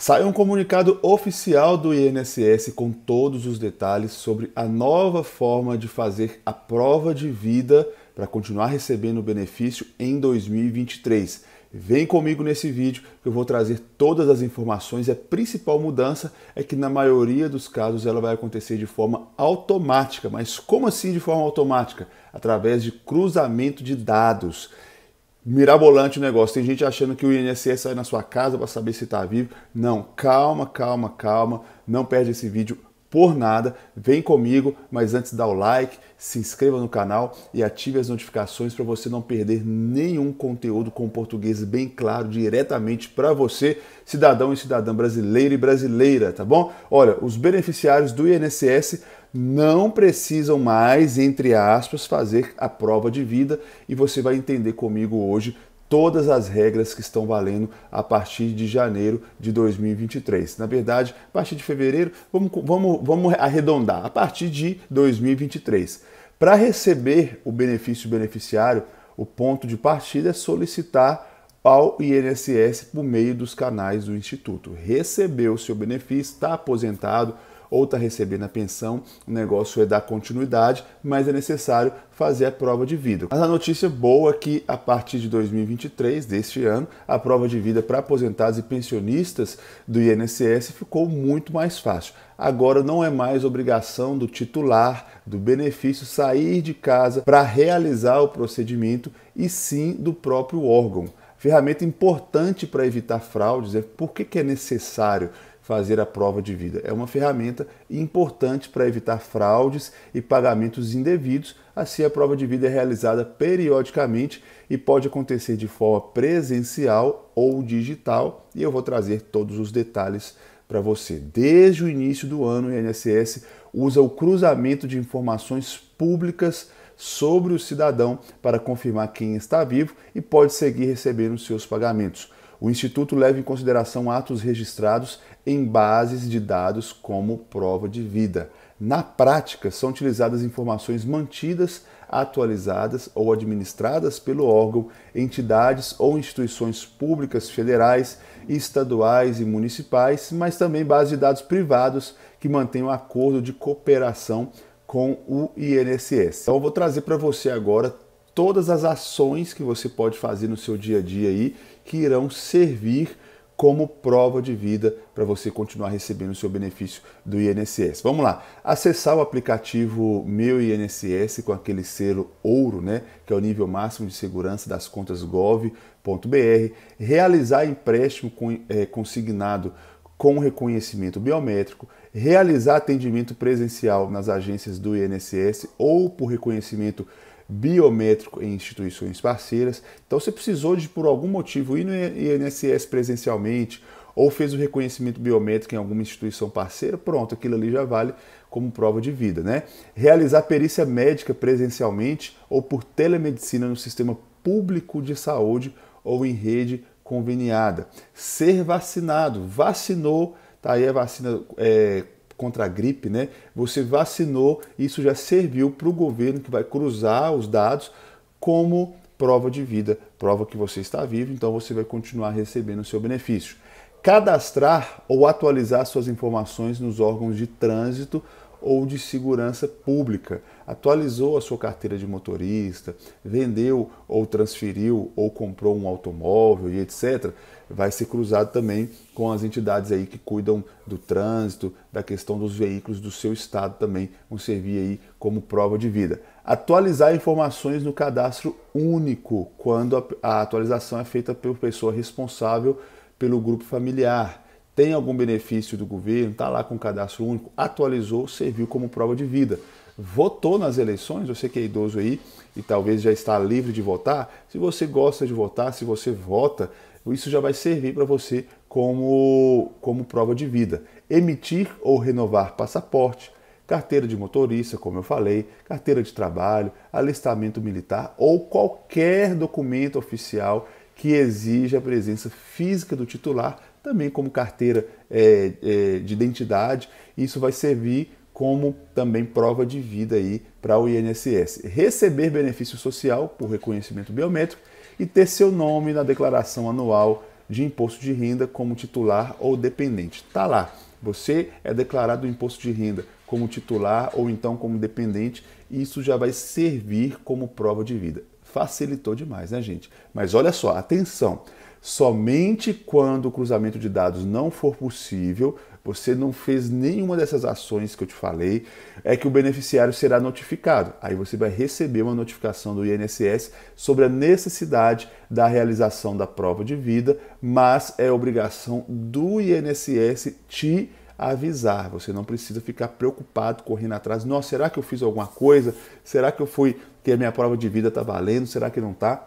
Saiu um comunicado oficial do INSS com todos os detalhes sobre a nova forma de fazer a prova de vida para continuar recebendo o benefício em 2023. Vem comigo nesse vídeo que eu vou trazer todas as informações. A principal mudança é que na maioria dos casos ela vai acontecer de forma automática. Mas como assim de forma automática? Através de cruzamento de dados mirabolante o negócio. Tem gente achando que o INSS sai na sua casa para saber se está vivo. Não, calma, calma, calma. Não perde esse vídeo por nada. Vem comigo, mas antes dá o like, se inscreva no canal e ative as notificações para você não perder nenhum conteúdo com português bem claro diretamente para você, cidadão e cidadã brasileiro e brasileira, tá bom? Olha, os beneficiários do INSS não precisam mais, entre aspas, fazer a prova de vida e você vai entender comigo hoje todas as regras que estão valendo a partir de janeiro de 2023. Na verdade, a partir de fevereiro, vamos, vamos, vamos arredondar, a partir de 2023. Para receber o benefício beneficiário, o ponto de partida é solicitar ao INSS por meio dos canais do Instituto. Recebeu o seu benefício, está aposentado ou está recebendo a pensão, o negócio é dar continuidade, mas é necessário fazer a prova de vida. Mas a notícia boa é que a partir de 2023, deste ano, a prova de vida para aposentados e pensionistas do INSS ficou muito mais fácil. Agora não é mais obrigação do titular do benefício sair de casa para realizar o procedimento e sim do próprio órgão ferramenta importante para evitar fraudes. É por que, que é necessário fazer a prova de vida. É uma ferramenta importante para evitar fraudes e pagamentos indevidos. Assim, a prova de vida é realizada periodicamente e pode acontecer de forma presencial ou digital. E eu vou trazer todos os detalhes para você. Desde o início do ano, o INSS usa o cruzamento de informações públicas sobre o cidadão para confirmar quem está vivo e pode seguir recebendo seus pagamentos o Instituto leva em consideração atos registrados em bases de dados como prova de vida. Na prática, são utilizadas informações mantidas, atualizadas ou administradas pelo órgão, entidades ou instituições públicas federais, estaduais e municipais, mas também bases de dados privados que mantêm um acordo de cooperação com o INSS. Então, eu vou trazer para você agora todas as ações que você pode fazer no seu dia a dia aí que irão servir como prova de vida para você continuar recebendo o seu benefício do INSS. Vamos lá, acessar o aplicativo Meu INSS com aquele selo ouro, né, que é o nível máximo de segurança das contas gov.br, realizar empréstimo eh, consignado com reconhecimento biométrico, realizar atendimento presencial nas agências do INSS ou por reconhecimento biométrico em instituições parceiras. Então, você precisou de, por algum motivo, ir no INSS presencialmente ou fez o reconhecimento biométrico em alguma instituição parceira, pronto, aquilo ali já vale como prova de vida, né? Realizar perícia médica presencialmente ou por telemedicina no sistema público de saúde ou em rede conveniada. Ser vacinado, vacinou, tá aí a vacina é, contra a gripe, né? Você vacinou, isso já serviu para o governo que vai cruzar os dados como prova de vida, prova que você está vivo, então você vai continuar recebendo o seu benefício cadastrar ou atualizar suas informações nos órgãos de trânsito ou de segurança pública. Atualizou a sua carteira de motorista, vendeu ou transferiu ou comprou um automóvel e etc. Vai ser cruzado também com as entidades aí que cuidam do trânsito, da questão dos veículos do seu estado também vão servir aí como prova de vida. Atualizar informações no cadastro único quando a atualização é feita por pessoa responsável pelo grupo familiar, tem algum benefício do governo, está lá com o cadastro único, atualizou, serviu como prova de vida. Votou nas eleições, você que é idoso aí e talvez já está livre de votar, se você gosta de votar, se você vota, isso já vai servir para você como, como prova de vida. Emitir ou renovar passaporte, carteira de motorista, como eu falei, carteira de trabalho, alistamento militar ou qualquer documento oficial que exige a presença física do titular, também como carteira é, é, de identidade. Isso vai servir como também prova de vida aí para o INSS. Receber benefício social por reconhecimento biométrico e ter seu nome na declaração anual de imposto de renda como titular ou dependente. Tá lá. Você é declarado o imposto de renda como titular ou então como dependente, e isso já vai servir como prova de vida. Facilitou demais, né, gente? Mas olha só, atenção. Somente quando o cruzamento de dados não for possível, você não fez nenhuma dessas ações que eu te falei, é que o beneficiário será notificado. Aí você vai receber uma notificação do INSS sobre a necessidade da realização da prova de vida, mas é obrigação do INSS te avisar. Você não precisa ficar preocupado correndo atrás. Nossa, será que eu fiz alguma coisa? Será que eu fui que a minha prova de vida está valendo, será que não está?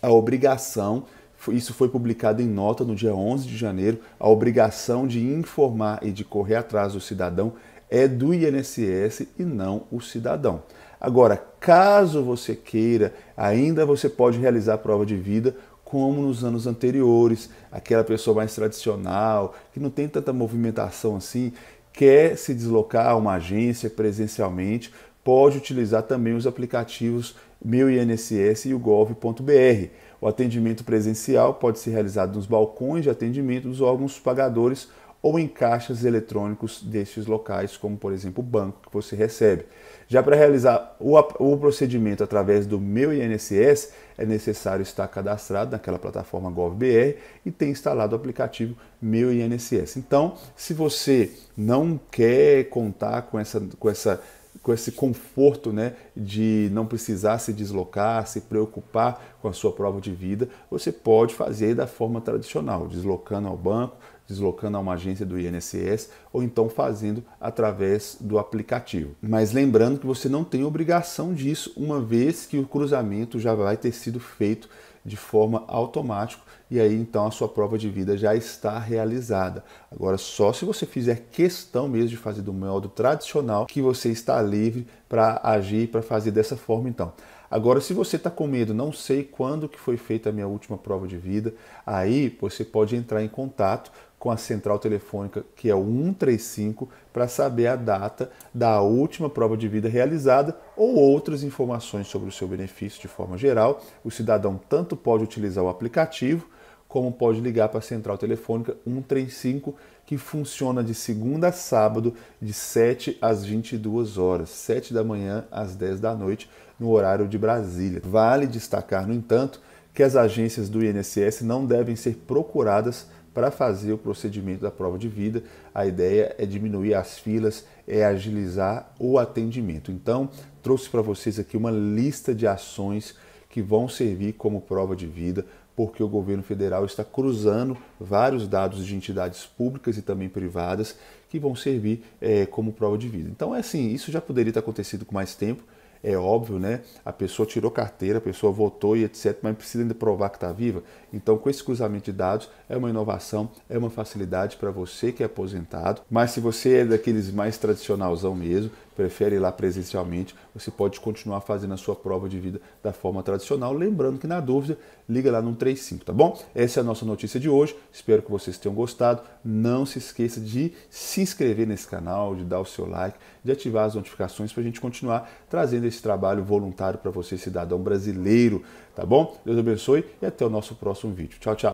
A obrigação isso foi publicado em nota no dia 11 de janeiro, a obrigação de informar e de correr atrás do cidadão é do INSS e não o cidadão. Agora, caso você queira, ainda você pode realizar a prova de vida como nos anos anteriores, aquela pessoa mais tradicional, que não tem tanta movimentação assim, quer se deslocar a uma agência presencialmente, pode utilizar também os aplicativos Meu INSS e o gov.br. O atendimento presencial pode ser realizado nos balcões de atendimento dos órgãos pagadores ou em caixas eletrônicos destes locais, como por exemplo o banco que você recebe. Já para realizar o, o, procedimento através do Meu INSS, é necessário estar cadastrado naquela plataforma GovBR e ter instalado o aplicativo Meu INSS. Então, se você não quer contar com essa, com essa com esse conforto né, de não precisar se deslocar, se preocupar com a sua prova de vida, você pode fazer da forma tradicional, deslocando ao banco, deslocando a uma agência do INSS ou então fazendo através do aplicativo. Mas lembrando que você não tem obrigação disso, uma vez que o cruzamento já vai ter sido feito de forma automática e aí então a sua prova de vida já está realizada. Agora, só se você fizer questão mesmo de fazer do modo tradicional que você está livre para agir, para fazer dessa forma então. Agora, se você está com medo, não sei quando que foi feita a minha última prova de vida, aí você pode entrar em contato com a central telefônica, que é o 135, para saber a data da última prova de vida realizada ou outras informações sobre o seu benefício de forma geral. O cidadão tanto pode utilizar o aplicativo como pode ligar para a central telefônica 135, que funciona de segunda a sábado, de 7 às 22 horas, 7 da manhã às 10 da noite, no horário de Brasília. Vale destacar, no entanto, que as agências do INSS não devem ser procuradas para fazer o procedimento da prova de vida. A ideia é diminuir as filas, é agilizar o atendimento. Então, trouxe para vocês aqui uma lista de ações que vão servir como prova de vida, porque o governo federal está cruzando vários dados de entidades públicas e também privadas que vão servir é, como prova de vida. Então, é assim, isso já poderia ter acontecido com mais tempo é óbvio, né? A pessoa tirou carteira, a pessoa votou e etc, mas precisa ainda provar que está viva. Então, com esse cruzamento de dados, é uma inovação, é uma facilidade para você que é aposentado, mas se você é daqueles mais tradicionalzão mesmo, prefere ir lá presencialmente, você pode continuar fazendo a sua prova de vida da forma tradicional. Lembrando que na dúvida, liga lá no 35, tá bom? Essa é a nossa notícia de hoje. Espero que vocês tenham gostado. Não se esqueça de se inscrever nesse canal, de dar o seu like, de ativar as notificações para a gente continuar trazendo esse trabalho voluntário para você, cidadão brasileiro, tá bom? Deus abençoe e até o nosso próximo vídeo. Tchau, tchau.